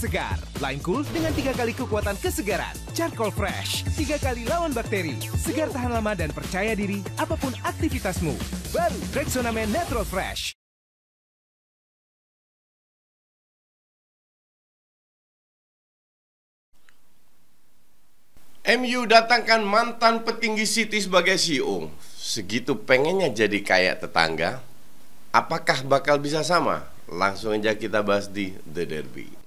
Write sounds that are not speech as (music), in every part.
segar. Lime Cool dengan tiga kali kekuatan kesegaran. Charcoal Fresh, tiga kali lawan bakteri. Segar tahan lama dan percaya diri apapun aktivitasmu. Baru Men Natural Fresh. MU datangkan mantan petinggi City sebagai CEO. Segitu pengennya jadi kayak tetangga. Apakah bakal bisa sama? Langsung aja kita bahas di The Derby.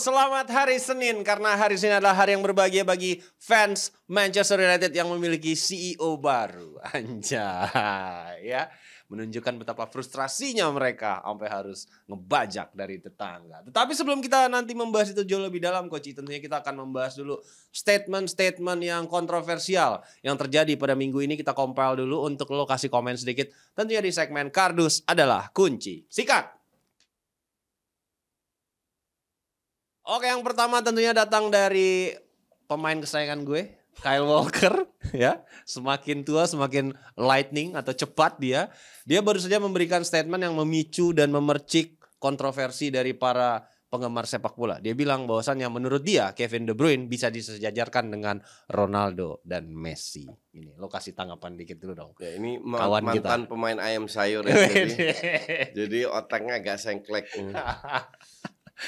selamat hari Senin karena hari Senin adalah hari yang berbahagia bagi fans Manchester United yang memiliki CEO baru. (laughs) Anjay, ya. Menunjukkan betapa frustrasinya mereka sampai harus ngebajak dari tetangga. Tetapi sebelum kita nanti membahas itu jauh lebih dalam, Coach, tentunya kita akan membahas dulu statement-statement yang kontroversial yang terjadi pada minggu ini. Kita compile dulu untuk lokasi komen sedikit. Tentunya di segmen Kardus adalah kunci. Sikat! Oke, yang pertama tentunya datang dari pemain kesayangan gue, Kyle Walker (laughs) ya. Semakin tua semakin lightning atau cepat dia. Dia baru saja memberikan statement yang memicu dan memercik kontroversi dari para penggemar sepak bola. Dia bilang bahwasannya menurut dia Kevin De Bruyne bisa disejajarkan dengan Ronaldo dan Messi. Ini lokasi tanggapan dikit dulu dong. Ya, ini kawan mantan kita. pemain ayam sayur ya, (laughs) jadi, jadi otaknya agak sengklek. (laughs)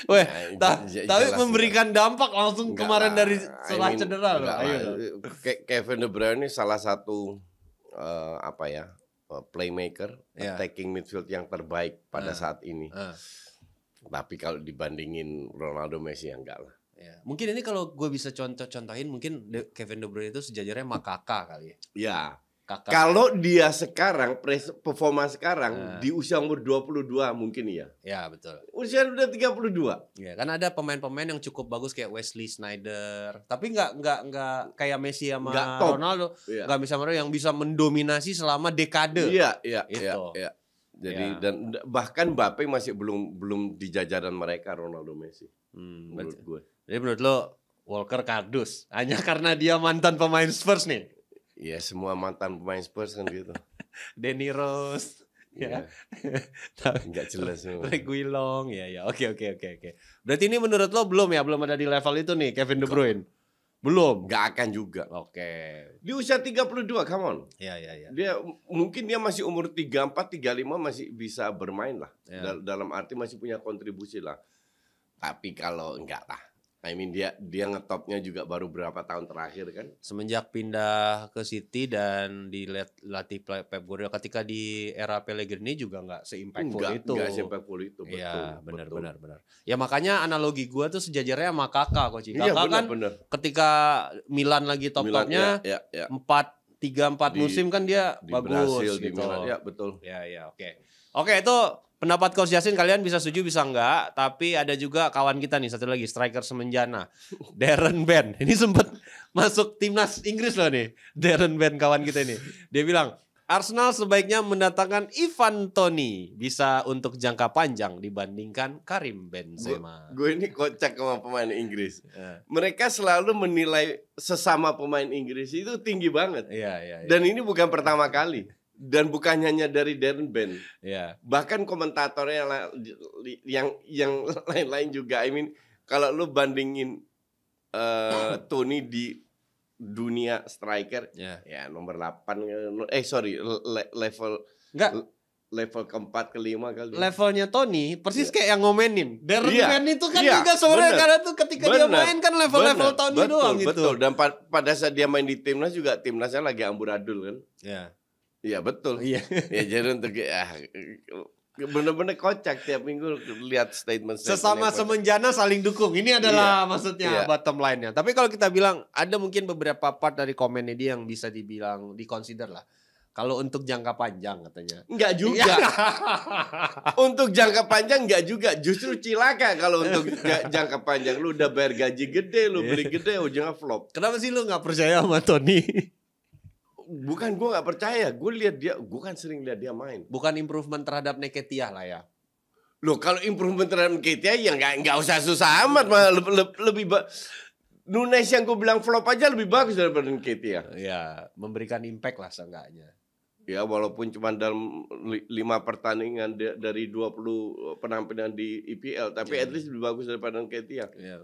Weh, ya, ya, tapi memberikan dampak langsung enggak kemarin lah. dari setelah I mean, cedera loh. Ayo. Kevin De Bruyne ini salah satu uh, apa ya? Eh, playmaker, yeah. attacking midfield yang terbaik pada uh, saat ini. Uh. Tapi kalau dibandingin Ronaldo Messi yang enggak lah. Ya. Mungkin ini kalau gue bisa contoh-contohin mungkin Kevin De Bruyne itu sejajarnya Makaka kali ya. Iya. Kakak. Kalau dia sekarang performa sekarang nah. di usia umur 22 mungkin iya. Ya, betul. Usia udah 32. Iya. kan ada pemain-pemain yang cukup bagus kayak Wesley Snyder, tapi nggak nggak nggak kayak Messi sama nggak Ronaldo, iya. nggak ya. bisa Ronaldo yang bisa mendominasi selama dekade. Iya, iya, gitu. iya, iya. Jadi ya. dan bahkan Mbappe masih belum belum di jajaran mereka Ronaldo Messi. Hmm, menurut gue. Jadi menurut lo Walker kardus hanya karena dia mantan pemain Spurs nih. Iya semua mantan pemain Spurs kan gitu. (laughs) Danny Rose. Ya. Enggak iya. (laughs) jelas semua. Reguilong ya ya. Oke oke oke oke. Berarti ini menurut lo belum ya belum ada di level itu nih Kevin De Bruyne. Belum. Gak akan juga. Oke. Okay. Di usia 32, come on. Iya, iya, iya. Dia mungkin dia masih umur 34, 35 masih bisa bermain lah. Ya. Dal dalam arti masih punya kontribusi lah. Tapi kalau enggak lah I mean dia dia ngetopnya juga baru berapa tahun terakhir kan? Semenjak pindah ke City dan latih Pep Guardiola ketika di era Pellegrini juga nggak seimpactful enggak, itu. Enggak seimpactful itu, iya, betul. Iya, benar benar benar. Ya makanya analogi gue tuh sejajarnya sama Kakak kok iya, Kakak iya, bener, kan bener. ketika Milan lagi top-topnya empat. ya, ya, ya tiga empat musim kan dia di bagus Brazil, gitu. Di Ya betul. Ya ya oke. Okay. Oke okay, itu pendapat Coach Yasin kalian bisa setuju bisa enggak tapi ada juga kawan kita nih satu lagi striker semenjana (laughs) Darren Ben ini sempat masuk timnas Inggris loh nih Darren Ben kawan kita ini dia bilang Arsenal sebaiknya mendatangkan Ivan Toni bisa untuk jangka panjang dibandingkan Karim Benzema. Gue ini kocak sama pemain Inggris. Iya. Mereka selalu menilai sesama pemain Inggris itu tinggi banget. Yeah, yeah, yeah. Dan ini bukan pertama kali. Dan bukan hanya dari Darren Ben. Yeah. Bahkan komentatornya yang yang (laughs) lain-lain juga. I mean kalau lu bandingin uh, eh, Tony di dunia striker yeah. ya nomor 8 eh sorry le level enggak level keempat kelima kali levelnya Tony persis yeah. kayak yang ngomenin Darren yeah. Iya. itu kan yeah. juga sebenarnya karena tuh ketika bener. dia main kan level-level Tony betul, doang betul. gitu betul dan pa pada saat dia main di timnas juga timnasnya lagi amburadul kan ya yeah. iya betul iya yeah. ya jadi untuk ya ah, bener-bener kocak tiap minggu lihat statement, saya. sesama semenjana saling dukung ini adalah iya, maksudnya iya. bottom line-nya tapi kalau kita bilang ada mungkin beberapa part dari komennya dia yang bisa dibilang dikonsider lah kalau untuk jangka panjang katanya. Enggak juga. Iya. (laughs) untuk jangka panjang enggak juga. Justru cilaka kalau untuk jangka panjang. Lu udah bayar gaji gede, lu beli iya. gede, ujungnya flop. Kenapa sih lu nggak percaya sama Tony? bukan gue nggak percaya. Gue lihat dia, gue kan sering lihat dia main. Bukan improvement terhadap Neketia lah ya. Loh kalau improvement terhadap Neketia ya nggak nggak usah susah amat mah le, le, lebih ba Nunes yang gue bilang flop aja lebih bagus daripada Neketia. Ya, memberikan impact lah seenggaknya. Ya walaupun cuma dalam lima pertandingan dari 20 penampilan di IPL, e tapi yeah. at least lebih bagus daripada Nketiah. yeah.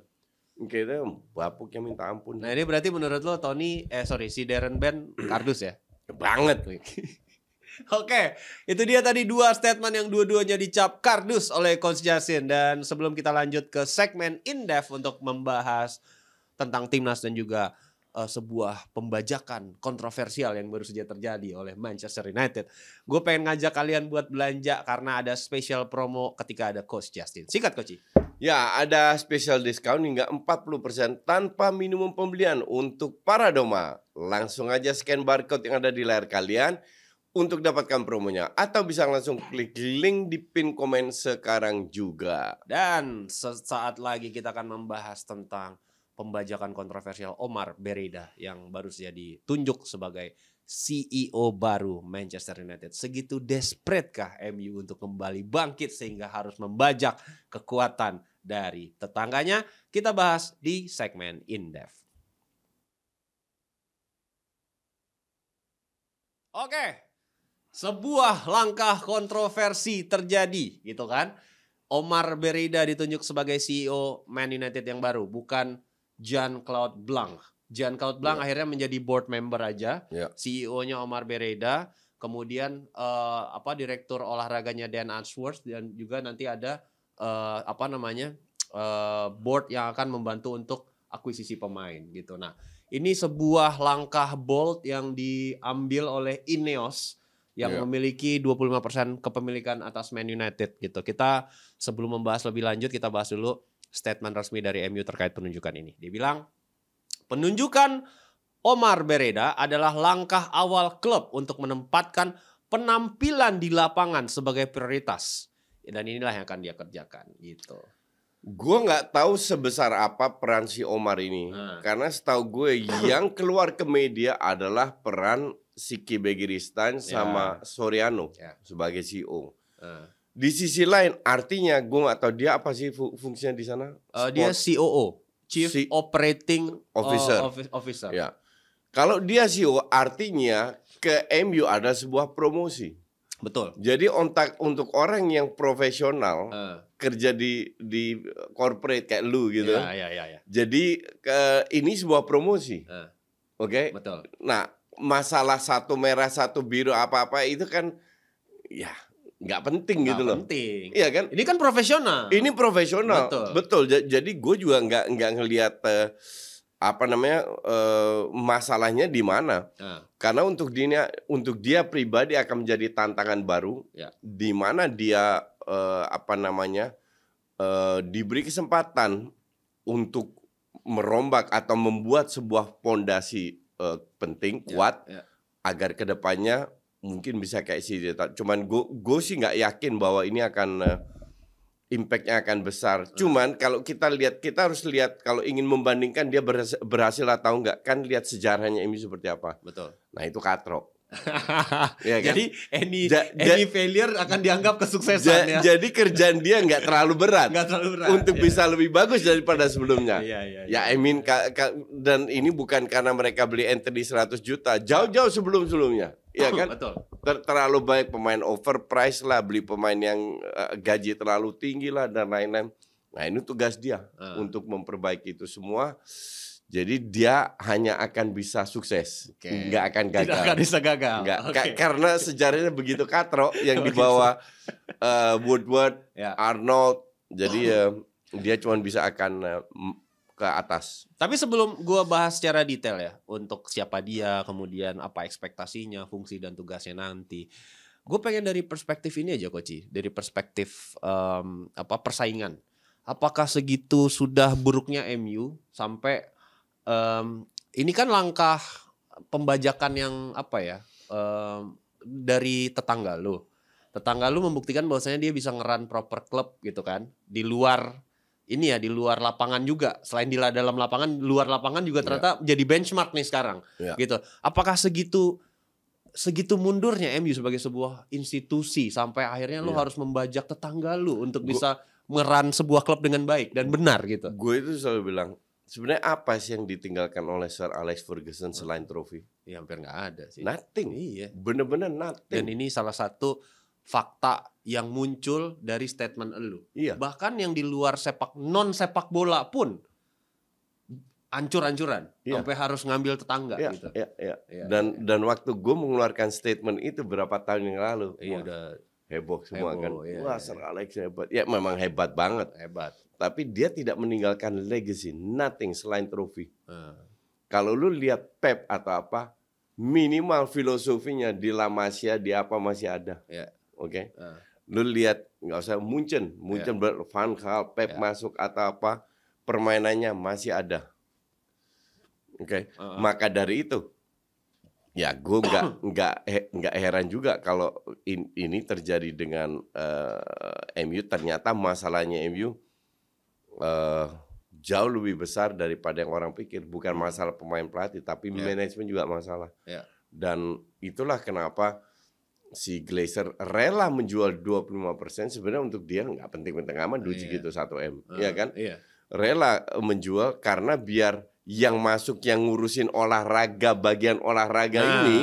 Kayaknya bapuk yang minta ampun. Nah ini berarti menurut lo Tony, eh sorry si Darren Ben kardus ya? Banget. Oke, itu dia tadi dua statement yang dua-duanya dicap kardus oleh Coach Jasin. Dan sebelum kita lanjut ke segmen in-depth untuk membahas tentang timnas dan juga uh, sebuah pembajakan kontroversial yang baru saja terjadi oleh Manchester United. Gue pengen ngajak kalian buat belanja karena ada special promo ketika ada Coach Justin. Singkat Coach. Ya, ada special discount hingga 40% tanpa minimum pembelian untuk para doma. Langsung aja scan barcode yang ada di layar kalian untuk dapatkan promonya atau bisa langsung klik link di pin komen sekarang juga. Dan sesaat lagi kita akan membahas tentang pembajakan kontroversial Omar Bereda yang baru saja ditunjuk sebagai CEO baru Manchester United. Segitu desperate kah MU untuk kembali bangkit sehingga harus membajak kekuatan dari tetangganya. Kita bahas di segmen in-depth. Oke, sebuah langkah kontroversi terjadi gitu kan. Omar Berida ditunjuk sebagai CEO Man United yang baru, bukan Jean-Claude Blanc. Jean-Claude Blanc yeah. akhirnya menjadi board member aja, yeah. CEO-nya Omar Bereda, kemudian uh, apa direktur olahraganya Dan Ashworth dan juga nanti ada uh, apa namanya uh, board yang akan membantu untuk akuisisi pemain gitu. Nah ini sebuah langkah bold yang diambil oleh Ineos yang yeah. memiliki 25% kepemilikan atas Man United gitu. Kita sebelum membahas lebih lanjut kita bahas dulu statement resmi dari MU terkait penunjukan ini. Dia bilang penunjukan Omar Bereda adalah langkah awal klub untuk menempatkan penampilan di lapangan sebagai prioritas dan inilah yang akan dia kerjakan gitu. Gue nggak tahu sebesar apa peran si Omar ini, hmm. karena setahu gue yang keluar ke media adalah peran si Kibegiristan sama yeah. Soriano yeah. sebagai CEO. Hmm. Di sisi lain, artinya gue nggak tahu dia apa sih fungsinya di sana. Uh, dia COO, e Chief si Operating eh, Officer. Uh, Officer. Yeah. Kalau dia CEO, artinya ke MU ada sebuah promosi. Betul. Jadi ontak untuk orang yang profesional uh. kerja di di corporate kayak lu gitu. Ya, ya, ya, ya. Jadi ke, ini sebuah promosi. Uh. Oke. Okay? Betul. Nah, masalah satu merah satu biru apa-apa itu kan ya nggak penting gak gitu loh. penting. Iya kan? Ini kan profesional. Ini profesional. Betul. Betul. Jadi gue juga nggak nggak ngelihat uh, apa namanya uh, masalahnya di mana? Uh. Karena untuk dia untuk dia pribadi akan menjadi tantangan baru yeah. di mana dia uh, apa namanya uh, diberi kesempatan untuk merombak atau membuat sebuah pondasi uh, penting ya, kuat yeah. Yeah. agar kedepannya mungkin bisa kayak si Cuman gue sih nggak yakin bahwa ini akan uh, impactnya akan besar. Cuman kalau kita lihat, kita harus lihat kalau ingin membandingkan dia berhasil, atau enggak, kan lihat sejarahnya ini seperti apa. Betul. Nah itu katrok. (laughs) ya kan? Jadi any ja, ja, any failure akan dianggap kesuksesan ja, ya. Jadi kerjaan dia nggak terlalu berat. Nggak terlalu berat. Untuk ya. bisa lebih bagus daripada sebelumnya. Iya, iya iya. Ya, I mean ka, ka, dan ini bukan karena mereka beli entry 100 juta, jauh-jauh sebelum-sebelumnya. Iya oh, kan? Betul. Ter terlalu banyak pemain overprice lah, beli pemain yang uh, gaji terlalu tinggi lah dan lain-lain. Nah, ini tugas dia uh. untuk memperbaiki itu semua. Jadi dia hanya akan bisa sukses, okay. nggak akan gagal. Tidak akan bisa gagal. Nggak, okay. karena sejarahnya begitu katro (laughs) yang dibawa uh, Woodward, yeah. Arnold. Jadi uh, dia cuma bisa akan uh, ke atas. Tapi sebelum gua bahas secara detail ya untuk siapa dia, kemudian apa ekspektasinya, fungsi dan tugasnya nanti. Gue pengen dari perspektif ini aja Koci, dari perspektif um, apa persaingan. Apakah segitu sudah buruknya MU sampai um, ini kan langkah pembajakan yang apa ya um, dari tetangga lu. Tetangga lu membuktikan bahwasanya dia bisa ngeran proper club gitu kan di luar ini ya di luar lapangan juga selain di dalam lapangan luar lapangan juga iya. ternyata yeah. jadi benchmark nih sekarang yeah. gitu apakah segitu segitu mundurnya MU sebagai sebuah institusi sampai akhirnya yeah. harus membajak tetangga lu untuk Gu bisa ngeran sebuah klub dengan baik dan benar gitu gue itu selalu bilang sebenarnya apa sih yang ditinggalkan oleh Sir Alex Ferguson hmm. selain trofi? Ya hampir nggak ada sih. Nothing. Iya. Bener-bener nothing. Dan ini salah satu fakta yang muncul dari statement elu. Iya. Bahkan yang di luar sepak non sepak bola pun ancur-ancuran iya. sampai harus ngambil tetangga iya, gitu. Iya, iya. iya dan iya. dan waktu gue mengeluarkan statement itu berapa tahun yang lalu, iya. udah heboh semua heboh, kan. Iya, Wah, iya. Sir Alex hebat. Ya memang hebat banget. Hebat. Tapi dia tidak meninggalkan legacy, nothing selain trofi. Hmm. Ah. Kalau lu lihat Pep atau apa, minimal filosofinya di La Masia di apa masih ada. Yeah. Oke. Okay? Uh. Lu lihat nggak usah Munchen, Munchen yeah. Ya. Van Gaal, Pep yeah. masuk atau apa, permainannya masih ada. Oke. Okay? Uh -uh. Maka dari itu ya gue nggak (coughs) nggak nggak heran juga kalau in, ini terjadi dengan uh, eh, MU ternyata masalahnya MU uh, jauh lebih besar daripada yang orang pikir. Bukan masalah pemain pelatih, tapi yeah. manajemen juga masalah. Yeah. Dan itulah kenapa si Glazer rela menjual 25% sebenarnya untuk dia nggak penting-penting amat duit yeah. Iya. satu 1M, uh, ah, ya kan? Yeah. Rela eh, menjual karena biar yang masuk yang ngurusin olahraga bagian olahraga nah. ini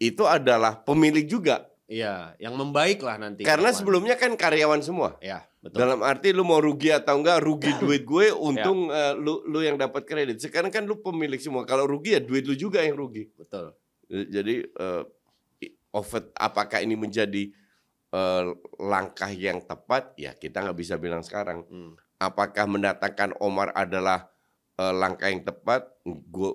itu adalah pemilik juga Iya, yang membaik lah nanti. Karena kapan. sebelumnya kan karyawan semua. Iya, betul. Dalam arti lu mau rugi atau enggak, rugi iya. duit gue, iya. untung ya. uh, lu lu yang dapat kredit. Sekarang kan lu pemilik semua. Kalau rugi ya duit lu juga yang rugi. Betul. Eh, jadi uh, over apakah ini menjadi uh, langkah yang tepat? Ya, kita nggak bisa bilang sekarang. Hmm. Apakah mendatangkan Omar adalah uh, langkah yang tepat?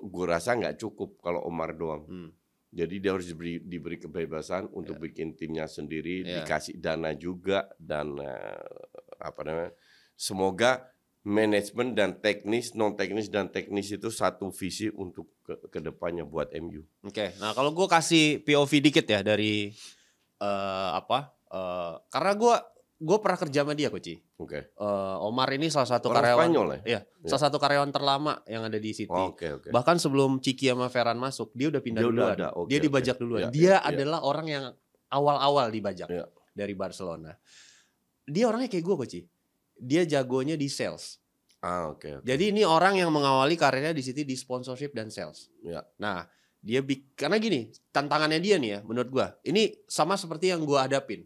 Gue rasa nggak cukup kalau Omar doang. Hmm jadi dia harus diberi diberi kebebasan untuk yeah. bikin timnya sendiri, yeah. dikasih dana juga dan uh, apa namanya? Semoga manajemen dan teknis, non teknis dan teknis itu satu visi untuk ke kedepannya buat MU. Oke, okay. nah kalau gue kasih POV dikit ya dari uh, apa? Uh, karena gue gue pernah kerja sama dia Kuci. Oke. Okay. Uh, eh, Omar ini salah satu Orang karyawan. Spanyol ya? Iya, yeah. salah satu karyawan terlama yang ada di City. Oh, okay, okay. Bahkan sebelum Ciki sama Ferran masuk, dia udah pindah dia duluan. Udah ada. Okay, dia dibajak okay. duluan. Yeah, dia yeah, iya. adalah yeah. orang yang awal-awal dibajak yeah. dari Barcelona. Dia orangnya kayak gue Kuci. Dia jagonya di sales. Ah, oke. Okay, okay. Jadi ini orang yang mengawali karirnya di City di sponsorship dan sales. Yeah. Nah, dia karena gini, tantangannya dia nih ya menurut gua. Ini sama seperti yang gua hadapin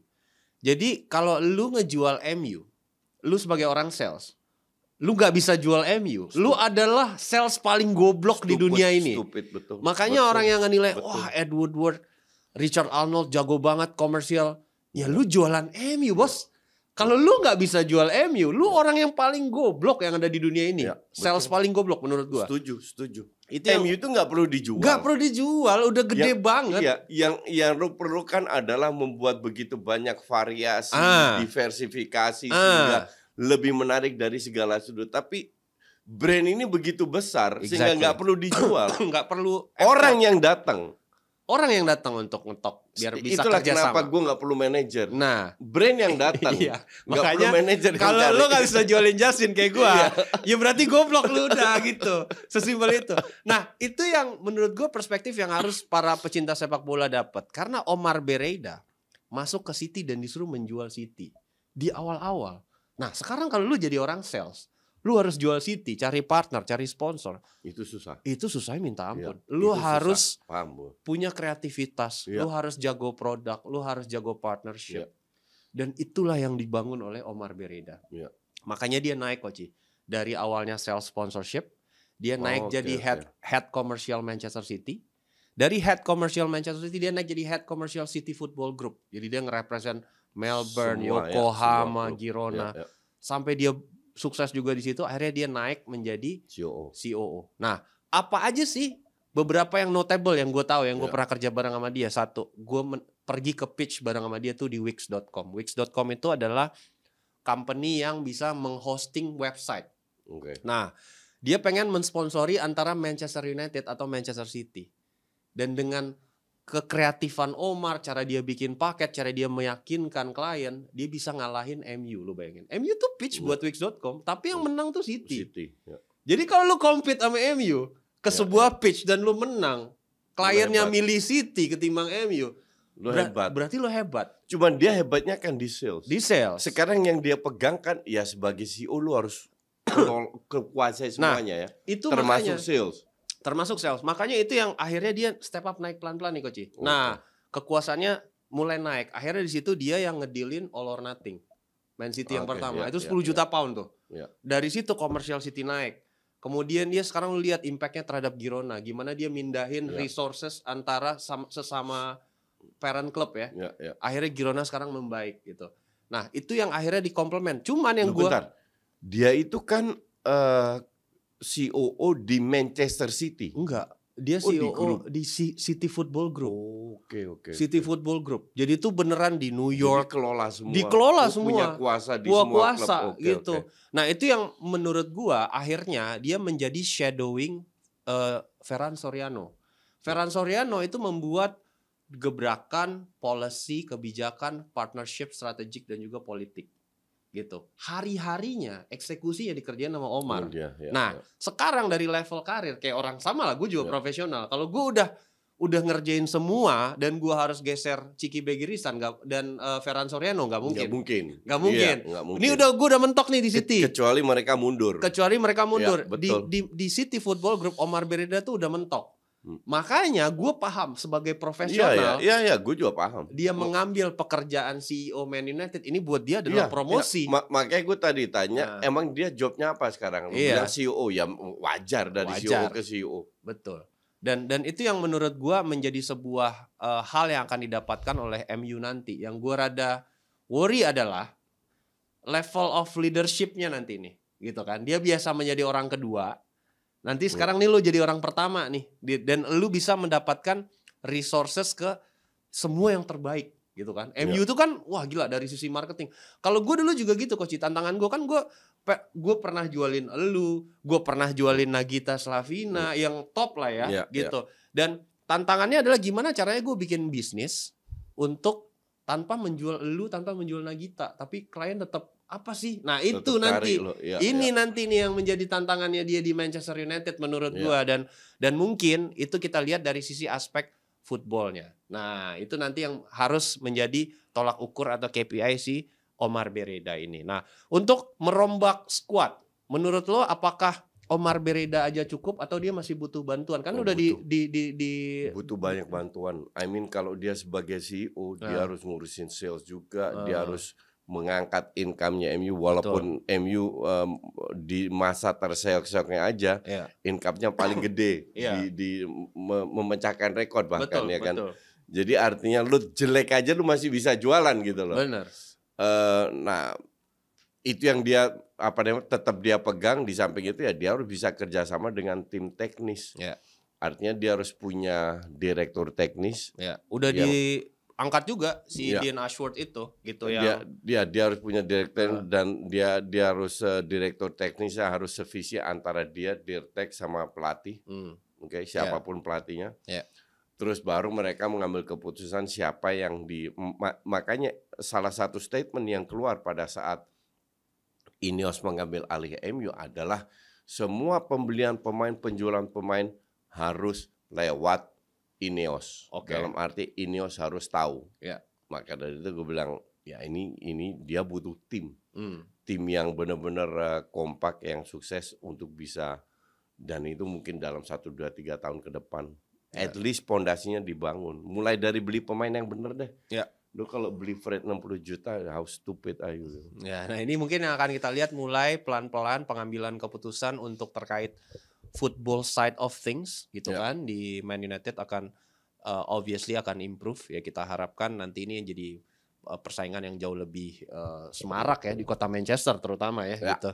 jadi kalau lu ngejual MU, lu sebagai orang sales, lu gak bisa jual MU. Stupid. Lu adalah sales paling goblok stupid, di dunia ini. Stupid, betul. Makanya betul, orang yang nganilai, betul. wah Edward Ward, Richard Arnold jago banget komersial. Ya lu jualan MU, Bos. Kalau lu nggak bisa jual MU, lu orang yang paling goblok yang ada di dunia ini. Ya, Sales paling goblok menurut gua. Setuju, setuju. Itu yang, eh, MU itu nggak perlu dijual. Nggak perlu dijual, udah gede ya, banget. Iya, yang yang lu perlukan adalah membuat begitu banyak variasi, ah. diversifikasi ah. sehingga lebih menarik dari segala sudut. Tapi brand ini begitu besar exactly. sehingga nggak perlu dijual. (coughs) Nggak perlu orang yang datang orang yang datang untuk ngetok biar bisa Itulah kerja kenapa sama. gue nggak perlu manajer. Nah, brand yang (laughs) datang. iya. Gak Makanya perlu manajer. Kalau lo nggak bisa jualin Justin kayak gue, iya. ya berarti gue goblok lu udah gitu. Sesimpel itu. Nah, itu yang menurut gue perspektif yang harus para pecinta sepak bola dapat. Karena Omar Bereda masuk ke City dan disuruh menjual City di awal-awal. Nah, sekarang kalau lu jadi orang sales, Lu harus jual City, cari partner, cari sponsor. Itu susah. Itu susah minta iya, ampun. Ya, lu harus Paham, punya kreativitas, ya. lu harus jago produk, lu harus jago partnership. Ya. Dan itulah yang dibangun oleh Omar Bereda. Ya. Makanya dia naik kok Koci. Dari awalnya sales sponsorship, dia oh, naik okay, jadi head okay. head commercial Manchester City. Dari head commercial Manchester City dia naik jadi head commercial City Football Group. Jadi dia ngerepresent Melbourne, semua, ya. Yokohama, ya, Girona. Ya, ya. Sampai dia sukses juga di situ akhirnya dia naik menjadi COO. COO. Nah, apa aja sih beberapa yang notable yang gue tahu yang gue yeah. pernah kerja bareng sama dia satu gue pergi ke pitch bareng sama dia tuh di wix.com wix.com itu adalah company yang bisa menghosting website okay. nah dia pengen mensponsori antara Manchester United atau Manchester City dan dengan kekreatifan Omar, cara dia bikin paket, cara dia meyakinkan klien, dia bisa ngalahin MU lu bayangin. MU tuh pitch iya. buat Wix.com, tapi yang iya. menang tuh City. City ya. Jadi kalau lu compete sama MU ke ya, sebuah ya. pitch dan lu menang, kliennya milih City ketimbang MU. Lu Ber hebat. Berarti lu hebat. Cuman dia hebatnya kan di sales. Di sales. Sekarang yang dia pegang kan ya sebagai CEO lu harus (coughs) kekuasaan nah, semuanya nah, ya. Itu termasuk makanya, sales Termasuk sales. Makanya itu yang akhirnya dia step up naik pelan-pelan nih Koci. Okay. Nah, kekuasaannya mulai naik. Akhirnya di situ dia yang ngedilin all or nothing. Man City yang pertama. Yeah, itu 10 ya, yeah, juta yeah. pound tuh. Yeah. Dari situ Commercial City naik. Kemudian dia sekarang lihat impactnya terhadap Girona, gimana dia mindahin yeah. resources antara sesama parent club ya. Yeah, yeah. Akhirnya Girona sekarang membaik gitu. Nah itu yang akhirnya dikomplement. Cuman yang gue, dia itu kan uh, COO di Manchester City? Enggak, dia oh, COO di, di City Football Group. Oke, oh, oke. Okay, okay, City okay. Football Group. Jadi itu beneran di New York Jadi kelola semua. Dikelola semua. Punya kuasa di semua kuasa klub. Okay, gitu. Okay. Nah, itu yang menurut gua akhirnya dia menjadi shadowing uh, Ferran Soriano. Ferran Soriano itu membuat gebrakan policy, kebijakan, partnership strategik dan juga politik gitu. Hari-harinya eksekusi ya dikerjain sama Omar. Oh, iya, iya, nah, iya. sekarang dari level karir kayak orang sama lah, gue juga profesional. Kalau gue udah udah ngerjain semua dan gue harus geser Ciki Begirisan gak, dan uh, Ferran Soriano nggak mungkin. Nggak mungkin. Nggak mungkin. Iya, gak mungkin. Ini udah gue udah mentok nih di City. kecuali mereka mundur. Kecuali mereka mundur. Ya, Di, di di City Football Group Omar Berida tuh udah mentok. Hmm. Makanya gue paham sebagai iya, iya, profesional. Iya, iya, iya, gue juga paham. Dia mengambil pekerjaan CEO Man United ini buat dia adalah iya, iya. promosi. Iya. makanya gue tadi tanya, nah. emang dia jobnya apa sekarang? iya. CEO ya wajar dari e wajar. CEO ke CEO. Betul. Dan dan itu yang menurut gue menjadi sebuah uh, hal yang akan didapatkan oleh MU nanti. Yang gue rada worry adalah level of leadershipnya nanti nih, gitu kan? Dia biasa menjadi orang kedua Nanti iya. sekarang nih lu jadi orang pertama nih dan lu bisa mendapatkan resources ke semua yang terbaik gitu kan. Yeah. MU itu kan wah gila dari sisi marketing. Kalau gue dulu juga gitu Coach, tantangan gue kan gue gue pernah jualin lu, gue pernah jualin Nagita Slavina yeah. yang top lah ya yeah, iya. gitu. Yeah. Dan tantangannya adalah gimana caranya gue bikin bisnis untuk tanpa menjual lu, tanpa menjual Nagita, tapi klien tetap apa sih? Nah itu nanti, Ya, ini ya. nanti nih yang menjadi tantangannya dia di Manchester United menurut ya. gua dan dan mungkin itu kita lihat dari sisi aspek footballnya. Nah itu nanti yang harus menjadi tolak ukur atau KPI si Omar Bereda ini. Nah untuk merombak squad, menurut lo apakah Omar Bereda aja cukup atau dia masih butuh bantuan? Kan oh, udah butuh. di di di di butuh banyak bantuan. I mean kalau dia sebagai CEO nah. dia harus ngurusin sales juga, nah. dia ah. harus mengangkat income-nya MU walaupun Betul. MU um, di masa terseok-seoknya aja yeah. income-nya paling (coughs) gede yeah. di, di me memecahkan rekor bahkan betul, ya kan. Betul. Jadi artinya lu jelek aja lu masih bisa jualan gitu loh. Benar. Uh, eh, nah itu yang dia apa namanya tetap dia pegang di samping itu ya dia harus bisa kerjasama dengan tim teknis. Yeah. Artinya dia harus punya direktur teknis. Ya. Udah yang, di angkat juga si yeah. Dean Ashworth itu gitu ya. Dia, dia dia harus punya direktur uh. dan dia dia harus uh, direktur teknisnya harus sevisi antara dia dirtek sama pelatih. Hmm. Oke, okay, ya. siapapun yeah. pelatihnya. Yeah. Terus baru mereka mengambil keputusan siapa yang di makanya salah satu statement yang keluar pada saat Ineos mengambil alih MU adalah semua pembelian pemain, penjualan pemain harus lewat Ineos. Okay. Dalam arti Ineos harus tahu. Yeah. Maka dari itu gue bilang ya ini ini dia butuh tim. Mm. Tim yang benar-benar uh, kompak yang sukses untuk bisa dan itu mungkin dalam 1 2 3 tahun ke depan yeah. at least pondasinya dibangun. Mulai dari beli pemain yang benar deh. Yeah lu kalau beli Fred 60 juta how stupid are you ya nah ini mungkin yang akan kita lihat mulai pelan-pelan pengambilan keputusan untuk terkait football side of things gitu yeah. kan di Man United akan uh, obviously akan improve ya kita harapkan nanti ini yang jadi uh, persaingan yang jauh lebih uh, semarak ya di kota Manchester terutama ya, ya. gitu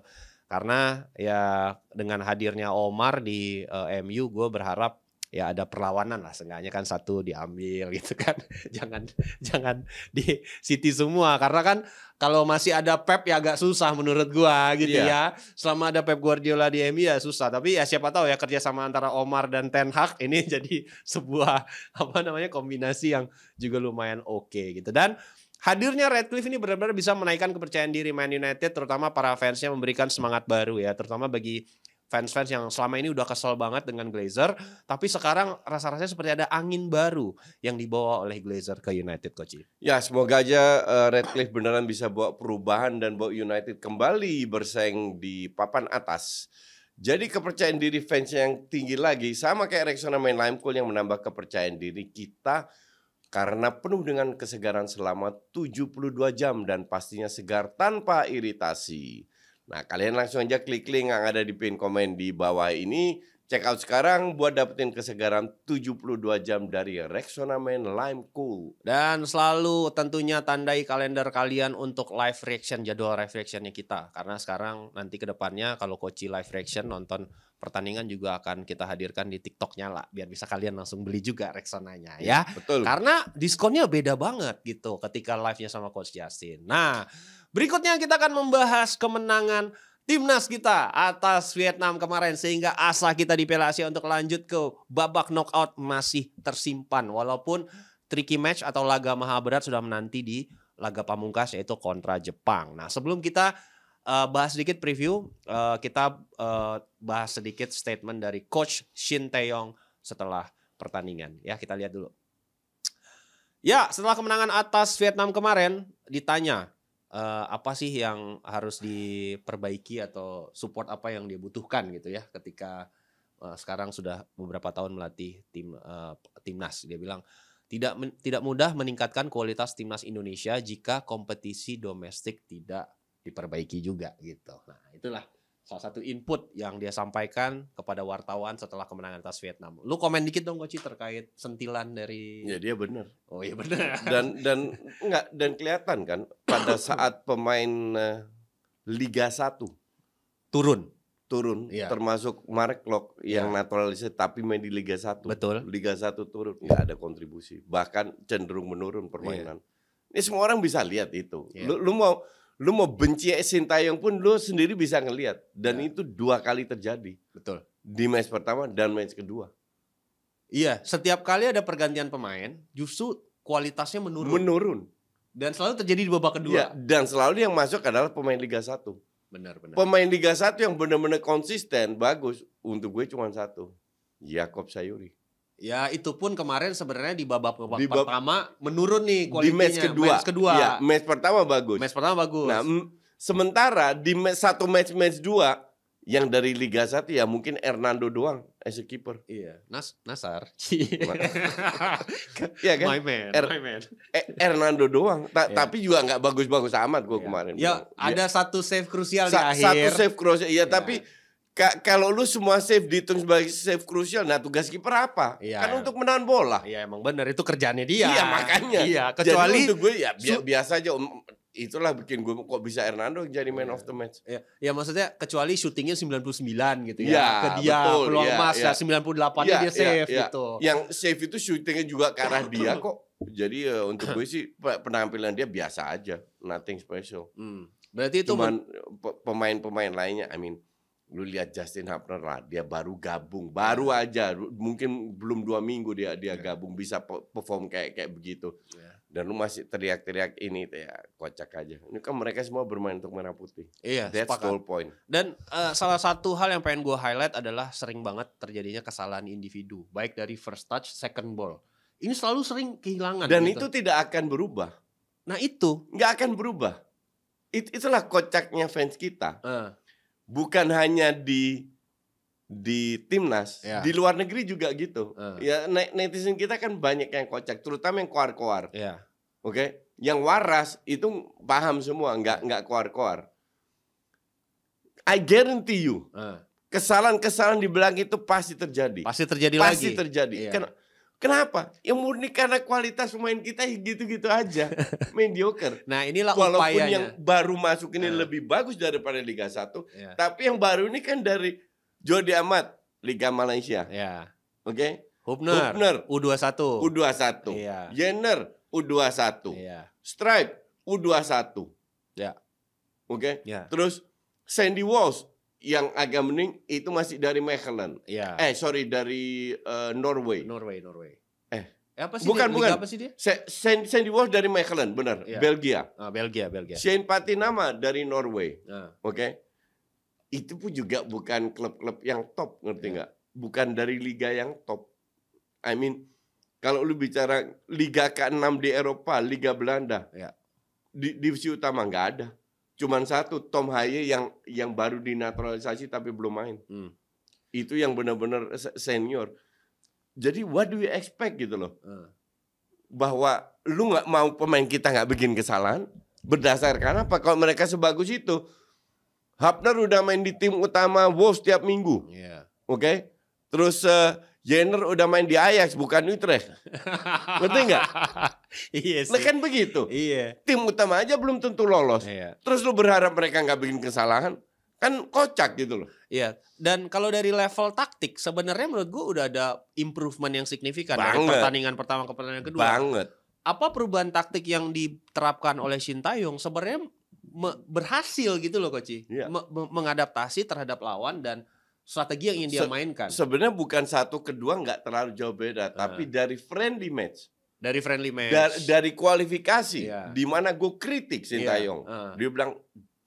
karena ya dengan hadirnya Omar di uh, MU gue berharap ya ada perlawanan lah seenggaknya kan satu diambil (laughs) gitu kan jangan jangan di City semua karena kan kalau masih ada Pep ya agak susah menurut gua gitu yeah. ya selama ada Pep Guardiola di MU ya susah tapi ya siapa tahu ya kerjasama antara Omar dan Ten Hag ini (laughs) jadi sebuah apa namanya kombinasi yang juga lumayan oke okay, gitu dan Hadirnya Redcliffe ini benar-benar bisa menaikkan kepercayaan diri Man United, terutama para fansnya memberikan semangat baru ya, terutama bagi fans-fans yang selama ini udah kesel banget dengan Glazer, tapi sekarang rasa-rasanya seperti ada angin baru yang dibawa oleh Glazer ke United, Coach. Ya, semoga aja uh, eh, Redcliffe beneran bisa bawa perubahan dan bawa United kembali bersaing di papan atas. Jadi kepercayaan diri fans yang tinggi lagi, sama kayak Rexona main Lime Cool yang menambah kepercayaan diri kita karena penuh dengan kesegaran selama 72 jam dan pastinya segar tanpa iritasi. Nah, kalian langsung aja klik link yang ada di pin komen di bawah ini. Check out sekarang buat dapetin kesegaran 72 jam dari Rexonamen Lime Cool. Dan selalu tentunya tandai kalender kalian untuk live reaction, jadwal live reactionnya kita. Karena sekarang nanti kedepannya kalau Koci live reaction nonton pertandingan juga akan kita hadirkan di TikToknya lah. Biar bisa kalian langsung beli juga Rexonanya ya. ya. Betul. Karena diskonnya beda banget gitu ketika live-nya sama Coach Justin. Nah, Berikutnya kita akan membahas kemenangan timnas kita atas Vietnam kemarin sehingga asa kita di Piala Asia untuk lanjut ke babak knockout masih tersimpan walaupun tricky match atau laga maha berat sudah menanti di laga pamungkas yaitu kontra Jepang. Nah, sebelum kita uh, bahas sedikit preview, uh, kita uh, bahas sedikit statement dari coach Shin Taeyong setelah pertandingan. Ya, kita lihat dulu. Ya, setelah kemenangan atas Vietnam kemarin ditanya uh, apa sih yang harus diperbaiki atau support apa yang dia butuhkan gitu ya ketika uh, sekarang sudah beberapa tahun melatih tim uh, timnas dia bilang tidak tidak mudah meningkatkan kualitas timnas Indonesia jika kompetisi domestik tidak diperbaiki juga gitu nah itulah salah satu input yang dia sampaikan kepada wartawan setelah kemenangan atas Vietnam. Lu komen dikit dong Koci terkait sentilan dari Ya dia benar. Oh iya benar. Dan dan enggak dan kelihatan kan pada (coughs) saat pemain eh, Liga 1 turun turun ya. termasuk Mark Lok yang ya. naturalisasi tapi main di Liga 1. Betul. Liga 1 turun iya. nggak ada kontribusi, bahkan cenderung menurun permainan. Ya. Ini semua orang bisa lihat itu. Ya. Lu, lu mau lu mau benci Sintayong pun lu sendiri bisa ngelihat dan ya. itu dua kali terjadi. Betul. Di match pertama dan match kedua. Iya, setiap kali ada pergantian pemain, justru kualitasnya menurun. Menurun. Dan selalu terjadi di babak kedua. Ya, dan selalu yang masuk adalah pemain Liga 1. Benar, benar. Pemain Liga 1 yang benar-benar konsisten, bagus. Untuk gue cuma satu. Yakob Sayuri. Ya itu pun kemarin sebenarnya di babak babak di bab, pertama menurun nih kualitinya. Di match kedua. Match kedua. Ya, match pertama bagus. Match pertama bagus. Nah, sementara di match, satu match match dua yang dari Liga 1 ya mungkin Hernando doang as a keeper. Iya. Nas Nasar. (laughs) Iya, iya kan? kan? My man. Er my man. Eh, Hernando doang. Ta yeah. Tapi juga nggak bagus-bagus amat gue yeah. kemarin. Ya, bro. Iya. ada ya. satu save krusial Sa di akhir. Satu save krusial. Iya, yeah. tapi Ka kalau lu semua save dihitung sebagai save krusial, nah tugas kiper apa? Iya, kan untuk menahan bola. Iya emang benar itu kerjanya dia. Iya makanya. Iya kecuali Jadi untuk gue ya bi biasa aja um, itulah bikin gue kok bisa Hernando jadi man of the match. Iya, ya maksudnya kecuali syutingnya 99 gitu ya. ya ke dia betul, peluang yeah, iya, mas iya. ya 98 yeah, iya, dia save gitu. Yang save itu syutingnya juga ke arah dia kok. Jadi uh, untuk gue sih penampilan dia biasa aja, nothing special. Hmm. Berarti itu pemain-pemain lainnya I mean lu lihat Justin Hapner lah dia baru gabung baru iya. aja mungkin belum dua minggu dia dia yeah. gabung bisa perform kayak kayak begitu yeah. dan lu masih teriak-teriak ini ya kocak aja ini kan mereka semua bermain untuk merah putih iya that's sepakat. goal point dan uh, salah satu hal yang pengen gue highlight adalah sering banget terjadinya kesalahan individu baik dari first touch second ball ini selalu sering kehilangan dan gitu. itu tidak akan berubah nah itu nggak akan berubah It, itulah kocaknya fans kita uh bukan hanya di di timnas, ya. di luar negeri juga gitu. Uh. Ya netizen kita kan banyak yang kocak, terutama yang koar-koar. ya. Oke, okay? yang waras itu paham semua, nggak iya. nggak koar-koar. I guarantee you, uh. kesalahan-kesalahan di belakang itu pasti terjadi. Pasti terjadi pasti lagi. Pasti terjadi. Yeah. Karena Kenapa? Ya murni karena kualitas pemain kita ya gitu-gitu aja, (laughs) mediocre. Nah, inilah Walaupun upayanya. yang baru masuk ini yeah. lebih bagus daripada Liga 1, yeah. tapi yang baru ini kan dari Jody Amat, Liga Malaysia. Yeah. Oke. Okay? Hubner, Hubner, U21. U21. Iya. Jenner, U21. Iya. Stripe, U21. Ya. Oke. Okay? Ya. Terus Sandy Walsh, yang agak mending itu masih dari Mechelen. Ya. Eh sorry dari uh, Norway. Norway, Norway. Eh, eh apa sih? Bukan, dia? bukan. Liga apa sih dia? Saint, Sen Wolf dari Mechelen, benar. Ya. Belgia. Ah, Belgia, Belgia. Shane Patinama dari Norway. Ah. Oke. Okay? Itu pun juga bukan klub-klub yang top, ngerti iya. nggak? Ya. Bukan dari liga yang top. I mean, kalau lu bicara Liga K6 di Eropa, Liga Belanda, ya. di divisi utama nggak ada cuman satu Tom Haye yang yang baru dinaturalisasi tapi belum main. Hmm. Itu yang benar-benar senior. Jadi what do you expect gitu loh. Hmm. Bahwa lu nggak mau pemain kita nggak bikin kesalahan berdasarkan apa kalau mereka sebagus itu. Hapner udah main di tim utama Wolves setiap minggu. Yeah. Oke. Okay? Terus uh, Jenner udah main di Ajax bukan Utrecht. (laughs) Ngerti nggak? iya sih. Nah kan begitu. Iya. Tim utama aja belum tentu lolos. Iya. Terus lu berharap mereka nggak bikin kesalahan? Kan kocak gitu loh. Iya. Dan kalau dari level taktik sebenarnya menurut gua udah ada improvement yang signifikan Banget. dari pertandingan pertama ke pertandingan kedua. Banget. Apa perubahan taktik yang diterapkan oleh Shin Yong sebenarnya berhasil gitu loh Koci. Iya. mengadaptasi terhadap lawan dan strategi yang ingin dia Se mainkan. Sebenarnya bukan satu kedua nggak terlalu jauh beda, uh. tapi dari friendly match. Dari friendly match. Da dari kualifikasi, yeah. di mana gue kritik Sintayong. Yeah. Iya, uh. Dia bilang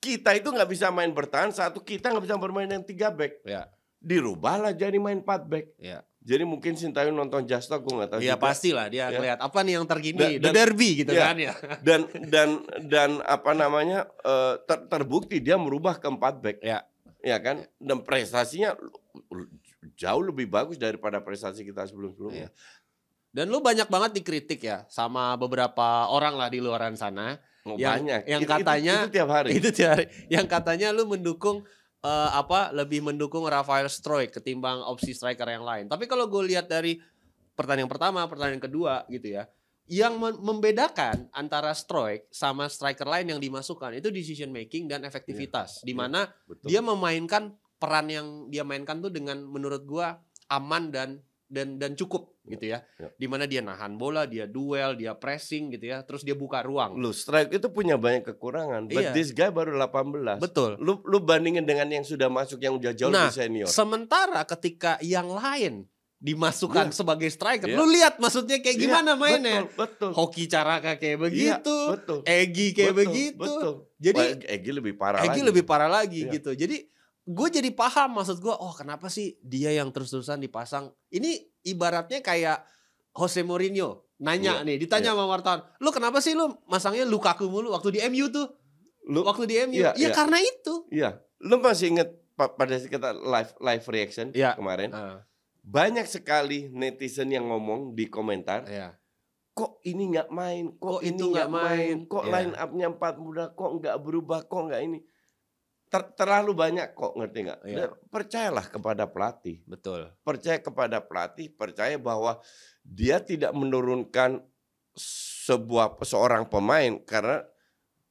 kita itu nggak bisa main bertahan satu, kita nggak bisa bermain yang tiga back. Yeah. Dirubahlah jadi main empat back. Yeah. Jadi mungkin Sintayong nonton Just gue gak tahu. Iya pastilah dia ya. ngeliat apa nih yang terkini dan, The Derby gitu ya. kan ya. Dan dan dan apa namanya uh, ter, terbukti dia merubah ke empat back. Ya ya kan? Iya. Dan prestasinya jauh lebih bagus daripada prestasi kita sebelum-sebelumnya. Iya. Dan lu banyak banget dikritik ya sama beberapa orang lah di luaran sana. Oh, yang, banyak. Yang katanya itu, itu, itu tiap hari. Itu tiap hari. Yang katanya lu mendukung uh, apa lebih mendukung Rafael Stroik ketimbang opsi striker yang lain. Tapi kalau gue lihat dari pertanyaan pertama, pertanyaan kedua gitu ya yang membedakan antara strike sama striker lain yang dimasukkan itu decision making dan efektivitas ya, di iya, mana ya, dia memainkan peran yang dia mainkan tuh dengan menurut gua aman dan dan dan cukup ya, gitu ya. ya. mana dia nahan bola, dia duel, dia pressing gitu ya. Terus dia buka ruang. Lu strike itu punya banyak kekurangan. Iya. But this guy baru 18. Betul. Lu lu bandingin dengan yang sudah masuk yang udah jauh nah, lebih senior. Sementara ketika yang lain dimasukkan yeah. sebagai striker. Yeah. Lu lihat maksudnya kayak iya, gimana yeah, mainnya. Betul, betul. Hoki Caraka kayak iya, begitu, yeah, betul. Egi kayak betul, begitu. Betul. Jadi Wah, Egi lebih parah Egi lagi. lebih parah lagi yeah. gitu. Jadi gue jadi paham maksud gue, oh kenapa sih dia yang terus-terusan dipasang. Ini ibaratnya kayak Jose Mourinho nanya yeah, nih, ditanya yeah. sama wartawan, "Lu kenapa sih lu masangnya Lukaku mulu waktu di MU tuh?" Lu waktu di MU. Yeah, yeah. Iya. karena itu. Iya. Yeah. Lu masih inget pada kita live live reaction yeah. kemarin. Uh banyak sekali netizen yang ngomong di komentar. ya. Kok ini nggak main, kok, kok ini nggak main, main, kok ya. line upnya empat muda, kok nggak berubah, kok nggak ini. Ter terlalu banyak kok ngerti nggak? ya. Percayalah kepada pelatih. Betul. Percaya kepada pelatih, percaya bahwa dia tidak menurunkan sebuah seorang pemain karena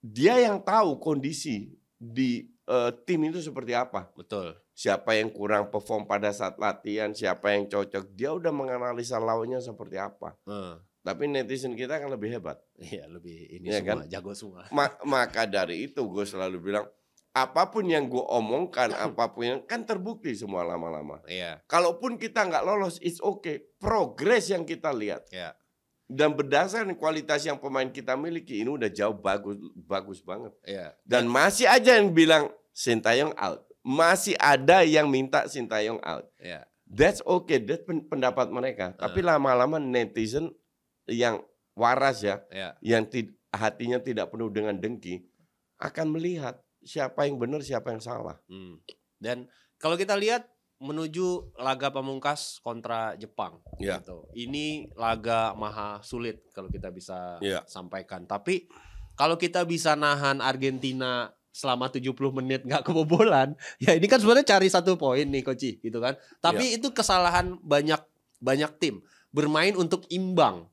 dia yang tahu kondisi di uh, tim itu seperti apa. Betul siapa yang kurang perform pada saat latihan, siapa yang cocok. Dia udah menganalisa lawannya seperti apa. Hmm. Tapi netizen kita kan lebih hebat. Iya, lebih ini ya semua kan? jago semua. Ma maka dari itu gue selalu bilang apapun yang gue omongkan, hmm. apapun yang kan terbukti semua lama-lama. Iya. Kalaupun kita nggak lolos, it's okay. Progres yang kita lihat. Iya. Dan berdasarkan kualitas yang pemain kita miliki ini udah jauh bagus bagus banget. Iya. Dan masih aja yang bilang Sintayong out masih ada yang minta Sintayong out. Yeah. That's okay, that's pendapat mereka. Uh. Tapi lama-lama netizen yang waras ya, yeah. yang hatinya tidak penuh dengan dengki akan melihat siapa yang benar, siapa yang salah. Hmm. Dan kalau kita lihat menuju laga pamungkas kontra Jepang yeah. gitu. Ini laga maha sulit kalau kita bisa yeah. sampaikan. Tapi kalau kita bisa nahan Argentina selama 70 menit nggak kebobolan, (laughs) ya ini kan sebenarnya cari satu poin nih Koci gitu kan. Tapi ya. itu kesalahan banyak banyak tim bermain untuk imbang.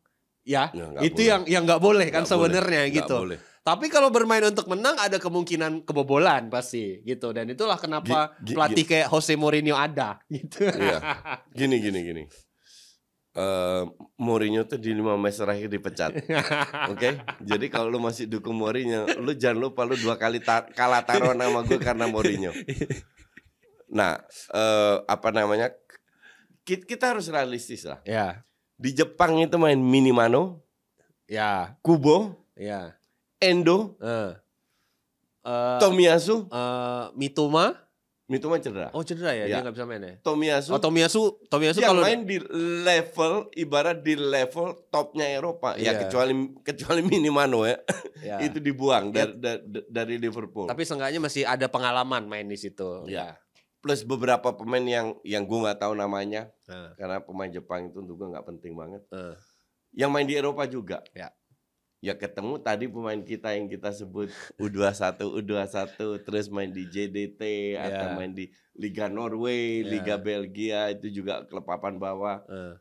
Ya, ya itu boleh. yang yang nggak boleh kan sebenarnya gitu. Boleh. Tapi kalau bermain untuk menang ada kemungkinan kebobolan pasti gitu dan itulah kenapa g, pelatih kayak Jose Mourinho ada (laughs) gitu. ya. Gini gini gini uh, Mourinho tuh di lima match terakhir dipecat. (laughs) Oke, okay? jadi kalau lu masih dukung Mourinho, lu jangan lupa lu dua kali ta kalah taruh nama gue karena Mourinho. Nah, uh, apa namanya? Kita, harus realistis lah. Ya. Di Jepang itu main Minimano, ya, Kubo, ya, Endo, uh. Uh, Tomiyasu, uh, Mitoma, Mitoma cedera. Oh cedera ya, ya. dia nggak bisa main ya. Tomiyasu. Oh Tomiyasu, Tomiyasu kalau main di level ibarat di level topnya Eropa yeah. ya iya. kecuali kecuali Minimano ya. Yeah. (laughs) itu dibuang yeah. dari, dari Liverpool. Tapi seenggaknya masih ada pengalaman main di situ. Ya. Yeah. Plus beberapa pemain yang yang gue nggak tahu namanya uh. karena pemain Jepang itu untuk gue nggak penting banget. Uh. Yang main di Eropa juga. Yeah ya ketemu tadi pemain kita yang kita sebut U21 (laughs) U21 terus main di JDT yeah. atau iya. main di Liga Norway, yeah. Liga Belgia itu juga kelepapan bawah. Uh.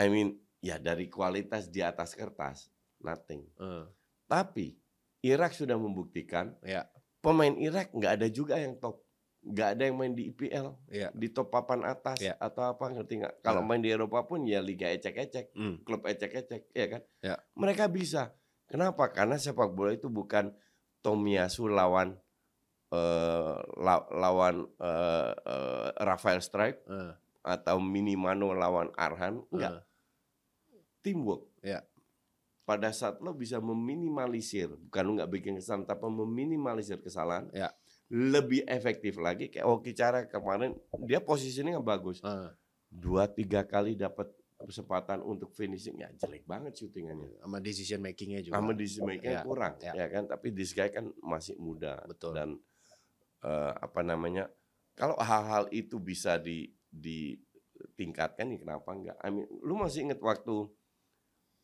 I mean ya dari kualitas di atas kertas nothing. Uh. Tapi Irak sudah membuktikan yeah. pemain Irak nggak ada juga yang top nggak ada yang main di IPL yeah. di top papan atas yeah. atau apa ngerti nggak kalau yeah. main di Eropa pun ya liga ecek-ecek mm. klub ecek-ecek ya kan yeah. mereka bisa Kenapa? Karena sepak bola itu bukan Tomiyasu lawan uh, lawan uh, uh, Rafael Strike uh. atau Minimano lawan Arhan, enggak. Uh. Teamwork. Yeah. Pada saat lo bisa meminimalisir, bukan lo nggak bikin kesalahan, tapi meminimalisir kesalahan, yeah. lebih efektif lagi. Kayak Oki cara kemarin dia posisinya bagus, uh. dua tiga kali dapat kesempatan untuk finishingnya jelek banget syutingannya iya, sama decision makingnya juga sama decision makingnya ya, kurang ya. ya kan tapi this guy kan masih muda Betul. dan uh, apa namanya kalau hal-hal itu bisa di ditingkatkan ya kenapa enggak I mean lu masih inget waktu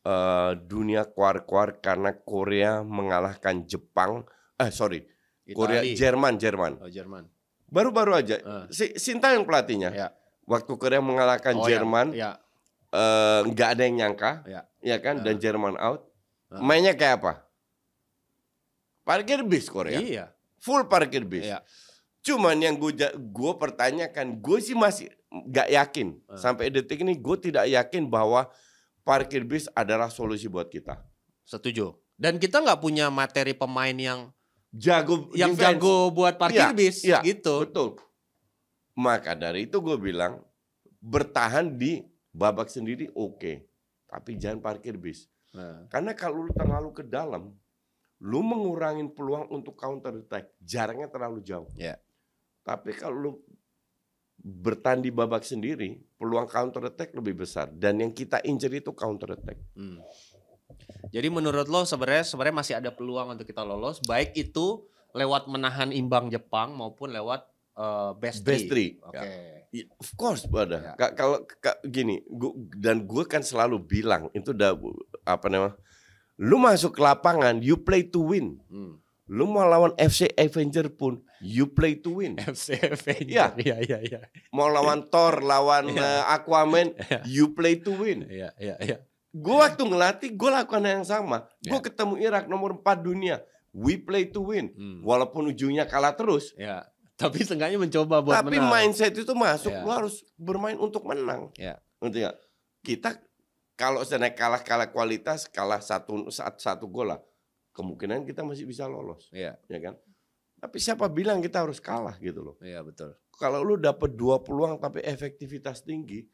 uh, dunia kuar-kuar karena Korea mengalahkan Jepang eh sorry Italy. Korea Jerman Jerman oh Jerman baru-baru aja uh. si Sinta yang pelatihnya ya. waktu Korea mengalahkan oh, iya. Jerman ya. Ya Eh, nggak uh, ada yang nyangka, ya, ya kan? Dan ah. Jerman out. Uh. Mainnya kayak apa? Parkir bis Korea. Iya. Full parkir bis. Iya. Cuman yang gue gue pertanyakan, gue sih masih nggak yakin uh. sampai detik ini gue tidak yakin bahwa parkir bis adalah solusi buat kita. Setuju. Dan kita nggak punya materi pemain yang jago yang defense. jago buat parkir ya, bis ya, gitu. Betul. Maka dari itu gue bilang bertahan di babak sendiri oke, okay. tapi jangan parkir bis. Nah. Karena kalau lu terlalu ke dalam, lu mengurangin peluang untuk counter attack. Jaraknya terlalu jauh. Yeah. Tapi kalau lu bertanding babak sendiri, peluang counter attack lebih besar. Dan yang kita injury itu counter attack. Hmm. Jadi menurut lo sebenarnya sebenarnya masih ada peluang untuk kita lolos, baik itu lewat menahan imbang Jepang maupun lewat uh, best three, Oke. Okay. Ya. Iya, of course, brother. Ya. Kalau gini, gua, dan gue kan selalu bilang itu udah apa namanya? Lu masuk ke lapangan, you play to win. Hmm. Lu mau lawan FC Avenger pun, you play to win. (laughs) FC Avenger. Ya, ya, ya. ya. Mau lawan Thor, lawan ya. uh, Aquaman, (laughs) ya. you play to win. Ya, ya, ya. Gue iya. waktu ngelatih, gue lakukan yang sama. Gue iya. ketemu Irak nomor 4 dunia. We play to win. Hmm. Walaupun ujungnya kalah terus. Ya tapi setengahnya mencoba buat tapi menang. Tapi mindset itu masuk, yeah. lo harus bermain untuk menang. Yeah. Iya. Kita kalau seandainya kalah kalah kualitas, kalah satu saat satu gol lah, kemungkinan kita masih bisa lolos. Iya. Yeah. Ya kan? Tapi siapa bilang kita harus kalah gitu loh. Iya, betul. Kalau lu dapet dua peluang tapi efektivitas tinggi,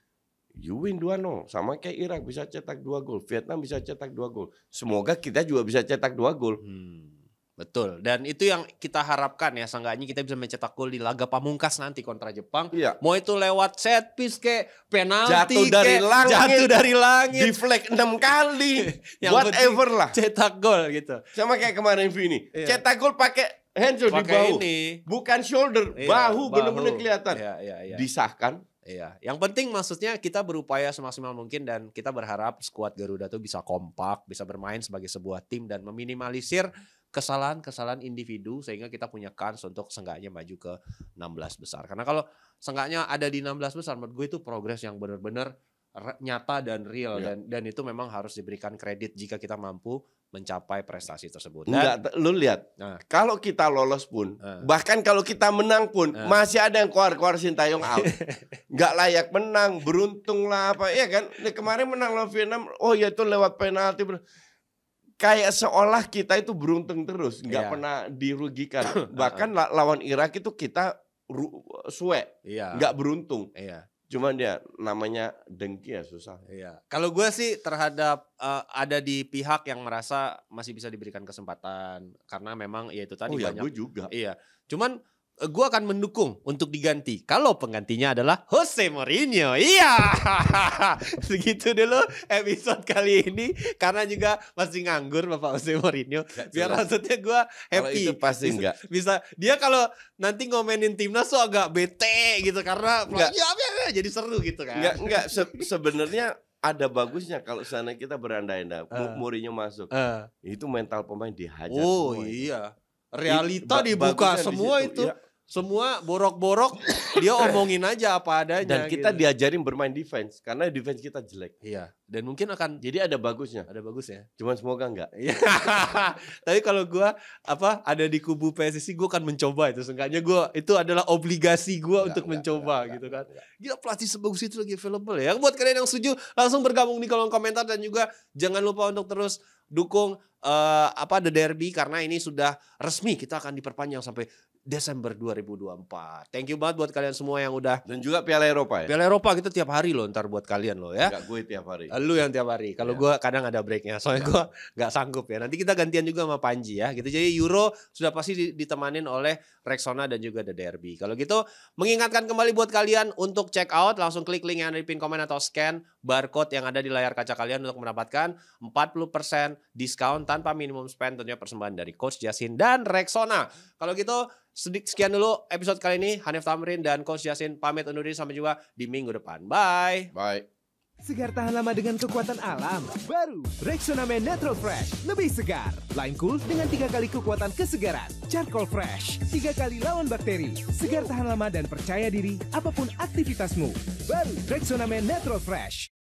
you win 2-0. Sama kayak Irak bisa cetak dua gol, Vietnam bisa cetak dua gol. Semoga kita juga bisa cetak dua gol. Hmm Betul. Dan itu yang kita harapkan ya, seenggaknya kita bisa mencetak gol di laga pamungkas nanti kontra Jepang. Iya. Mau itu lewat set piece ke penalti jatuh ke, dari langit, jatuh dari langit, di flag 6 kali, (laughs) yang whatever lah. Cetak gol gitu. Sama kayak kemarin Vini. Iya. Cetak gol pakai handle di bahu. Ini. Bukan shoulder, iya, bahu, bahu. benar-benar kelihatan. Iya, iya, iya. Disahkan. Iya, yang penting maksudnya kita berupaya semaksimal mungkin dan kita berharap skuad Garuda tuh bisa kompak, bisa bermain sebagai sebuah tim dan meminimalisir kesalahan-kesalahan individu sehingga kita punya kans untuk seenggaknya maju ke 16 besar. Karena kalau seenggaknya ada di 16 besar menurut gue itu progres yang benar-benar nyata dan real yeah. dan dan itu memang harus diberikan kredit jika kita mampu mencapai prestasi tersebut. Dan, Enggak, lu lihat. Nah, kalau kita lolos pun, uh, bahkan kalau kita menang pun uh, masih ada yang keluar-keluar Sintayong out. Enggak (laughs) layak menang, beruntung lah apa ya kan. Ini kemarin menang lawan Vietnam, oh ya itu lewat penalti kayak seolah kita itu beruntung terus, nggak yeah. pernah dirugikan. (coughs) Bahkan lawan Irak itu kita suwe, yeah. nggak beruntung. Yeah. Cuman dia ya, namanya dengki ya susah. Iya. Kalau gue sih terhadap uh, ada di pihak yang merasa masih bisa diberikan kesempatan karena memang ya itu tadi oh, ya, banyak. Ya, gue juga. Iya. Cuman gue akan mendukung untuk diganti kalau penggantinya adalah Jose Mourinho. Iya, (laughs) segitu dulu episode kali ini karena juga masih nganggur bapak Jose Mourinho. Gak Biar maksudnya gue happy. itu pasti bisa, Bisa dia kalau nanti ngomenin timnas tuh agak bete gitu karena enggak. Ya, ya, ya, jadi seru gitu kan. Enggak, enggak se (laughs) sebenarnya ada bagusnya kalau sana kita berandai-andai uh, eh. Mourinho masuk. Uh, itu mental pemain dihajar. Oh iya realita It, dibuka semua di itu. Ya semua borok-borok dia (coughs) omongin aja apa adanya dan kita gitu. diajarin bermain defense karena defense kita jelek iya dan mungkin akan jadi ada bagusnya ada bagusnya cuman semoga enggak iya. (laughs) tapi kalau gue apa ada di kubu PSSI gue akan mencoba itu seenggaknya gue itu adalah obligasi gue untuk enggak, mencoba enggak, gitu kan enggak, gila pelatih sebagus itu lagi available ya buat kalian yang setuju langsung bergabung di kolom komentar dan juga jangan lupa untuk terus dukung uh, apa The Derby karena ini sudah resmi kita akan diperpanjang sampai Desember 2024. Thank you banget buat kalian semua yang udah dan juga Piala Eropa ya. Piala Eropa kita tiap hari loh ntar buat kalian loh ya. Enggak gue tiap hari. Lu yang tiap hari. Kalau ya. gue kadang ada breaknya. Soalnya iya. gue gak sanggup ya. Nanti kita gantian juga sama Panji ya. Gitu. Jadi Euro sudah pasti ditemanin oleh Rexona dan juga The Derby. Kalau gitu mengingatkan kembali buat kalian untuk check out langsung klik link yang ada di pin komen atau scan barcode yang ada di layar kaca kalian untuk mendapatkan 40% diskon tanpa minimum spend tentunya persembahan dari Coach Jasin dan Rexona. Kalau gitu sedikit sekian dulu episode kali ini Hanif Tamrin dan Coach Jasin pamit undur diri sampai juga di minggu depan. Bye. Bye. Segar tahan lama dengan kekuatan alam. Baru Rexona Men Natural Fresh. Lebih segar. Lime Cool dengan tiga kali kekuatan kesegaran. Charcoal Fresh. Tiga kali lawan bakteri. Segar tahan lama dan percaya diri apapun aktivitasmu. Baru Rexona Men Natural Fresh.